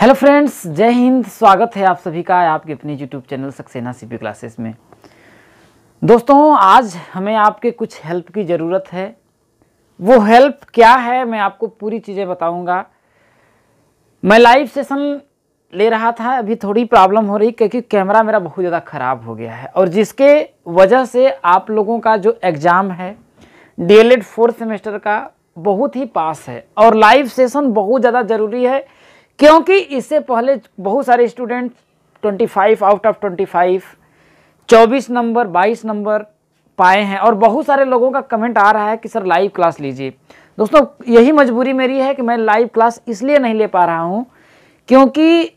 hello friends जय हिंद स्वागत है आप सभी का आपके अपने YouTube channel Saxena C classes में दोस्तों आज हमें आपके कुछ हेल्प की ज़रूरत है वो हेल्प क्या है मैं आपको पूरी चीज़ें बताऊंगा मैं लाइव सेशन ले रहा था अभी थोड़ी प्रॉब्लम हो रही क्योंकि कैमरा मेरा बहुत ज़्यादा ख़राब हो गया है और जिसके वजह से आप लोगों का जो एग्ज़ाम है डी एल फोर्थ सेमेस्टर का बहुत ही पास है और लाइव सेशन बहुत ज़्यादा ज़रूरी है क्योंकि इससे पहले बहुत सारे student 25 out of 25 24 number 22 number पाए हैं और बहुत सारे लोगों का कमेंट आ रहा है कि सर लाइव क्लास लीजिए दोस्तों यही मजबूरी मेरी है कि मैं लाइव क्लास इसलिए नहीं ले पा रहा हूँ क्योंकि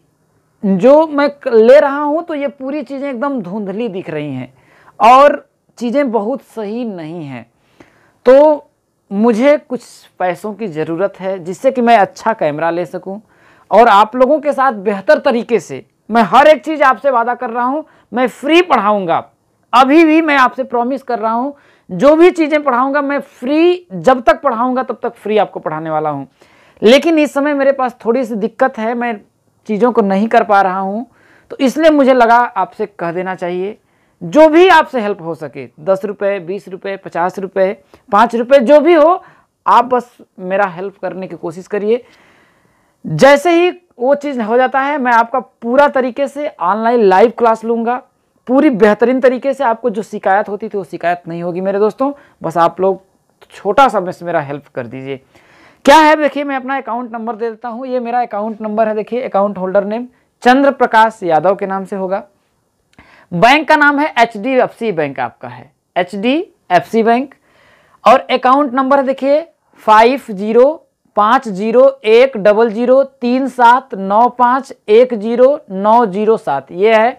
जो मैं ले रहा हूँ तो ये पूरी चीज़ें एकदम धुंधली दिख रही हैं और चीज़ें बहुत सही नहीं हैं तो मुझे कुछ पैसों की ज़रूरत है जिससे कि मैं अच्छा कैमरा ले सकूं और आप लोगों के साथ बेहतर तरीके से मैं हर एक चीज़ आपसे वादा कर रहा हूँ मैं फ्री पढ़ाऊँगा अभी भी मैं आपसे प्रॉमिस कर रहा हूँ जो भी चीज़ें पढ़ाऊँगा मैं फ्री जब तक पढ़ाऊँगा तब तक फ्री आपको पढ़ाने वाला हूँ लेकिन इस समय मेरे पास थोड़ी सी दिक्कत है मैं चीज़ों को नहीं कर पा रहा हूँ तो इसलिए मुझे लगा आपसे कह देना चाहिए जो भी आपसे हेल्प हो सके दस रुपये बीस रुपये पचास रुपये पाँच रुपये जो भी हो आप बस मेरा हेल्प करने की कोशिश करिए जैसे ही वो चीज़ हो जाता है मैं आपका पूरा तरीके से ऑनलाइन लाइव क्लास लूँगा पूरी बेहतरीन तरीके से आपको जो शिकायत होती थी वो शिकायत नहीं होगी मेरे दोस्तों बस आप लोग छोटा सा बस मेरा हेल्प कर दीजिए क्या है देखिए मैं अपना अकाउंट नंबर दे देता हूँ ये मेरा अकाउंट नंबर है देखिए account holder name Chandra Prakash Yadav के नाम से होगा बैंक का नाम है H D F C bank आपका है H D F C bank और अकाउंट नंबर देखिए फाइव जीरो पाँच जीरो एक डबल जीरो तीन सात नौ पाँच एक जीरो नौ जीरो सात ये है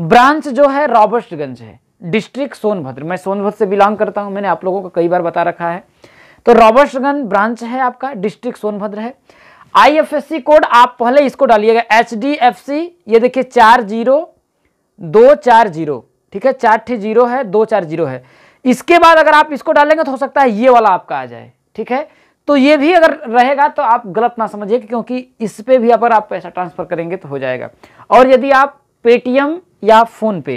ब्रांच जो है रॉबर्ट्सगंज है डिस्ट्रिक्ट सोनभद्र मैं सोनभद्र से बिलोंग करता हूँ मैंने आप लोगों को कई बार बता रखा है तो रॉबर्ट्सगंज ब्रांच है आपका डिस्ट्रिक्ट सोनभद्र है आईएफएससी कोड आप पहले इसको डालिएगा एच डी एफ सी ये देखिए चार जीरो दो चार जीरो ठीक है चार ठी जीरो है दो चार जीरो है इसके बाद अगर आप इसको डालेंगे तो हो सकता है ये वाला आपका आ जाए ठीक है तो ये भी अगर रहेगा तो आप गलत ना समझिए क्योंकि इस पर भी अगर आप पैसा ट्रांसफ़र करेंगे तो हो जाएगा और यदि आप पेटीएम या फ़ोनपे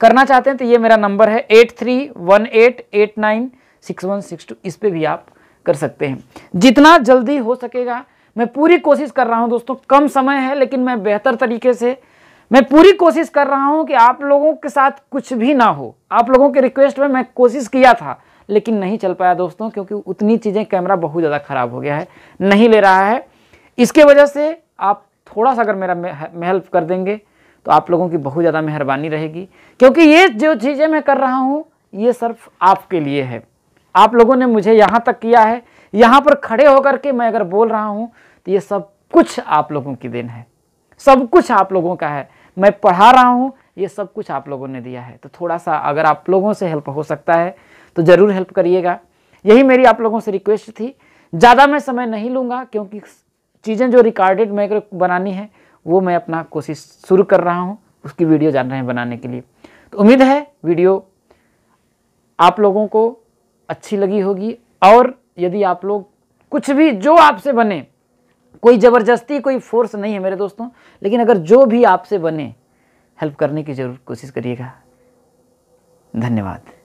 करना चाहते हैं तो ये मेरा नंबर है eight three one eight eight nine six one six two इस पर भी आप कर सकते हैं जितना जल्दी हो सकेगा मैं पूरी कोशिश कर रहा हूं दोस्तों कम समय है लेकिन मैं बेहतर तरीके से मैं पूरी कोशिश कर रहा हूं कि आप लोगों के साथ कुछ भी ना हो आप लोगों के रिक्वेस्ट में मैं कोशिश किया था लेकिन नहीं चल पाया दोस्तों क्योंकि उतनी चीज़ें कैमरा बहुत ज़्यादा ख़राब हो गया है नहीं ले रहा है इसके वजह से आप थोड़ा सा अगर मेरा हेल्प कर देंगे तो आप लोगों की बहुत ज़्यादा मेहरबानी रहेगी क्योंकि ये जो चीज़ें मैं कर रहा हूँ ये सिर्फ आपके लिए है आप लोगों ने मुझे यहाँ तक किया है यहाँ पर खड़े होकर के मैं अगर बोल रहा हूँ तो ये सब कुछ आप लोगों की देन है सब कुछ आप लोगों का है मैं पढ़ा रहा हूँ ये सब कुछ आप लोगों ने दिया है तो थोड़ा सा अगर आप लोगों से हेल्प हो सकता है तो ज़रूर हेल्प करिएगा यही मेरी आप लोगों से रिक्वेस्ट थी ज़्यादा मैं समय नहीं लूँगा क्योंकि चीज़ें जो रिकॉर्डेड मैं बनानी है वो मैं अपना कोशिश शुरू कर रहा हूँ उसकी वीडियो जान रहे हैं बनाने के लिए तो उम्मीद है वीडियो आप लोगों को अच्छी लगी होगी और यदि आप लोग कुछ भी जो आपसे बने कोई ज़बरदस्ती कोई फोर्स नहीं है मेरे दोस्तों लेकिन अगर जो भी आपसे बने हेल्प करने की ज़रूर कोशिश करिएगा धन्यवाद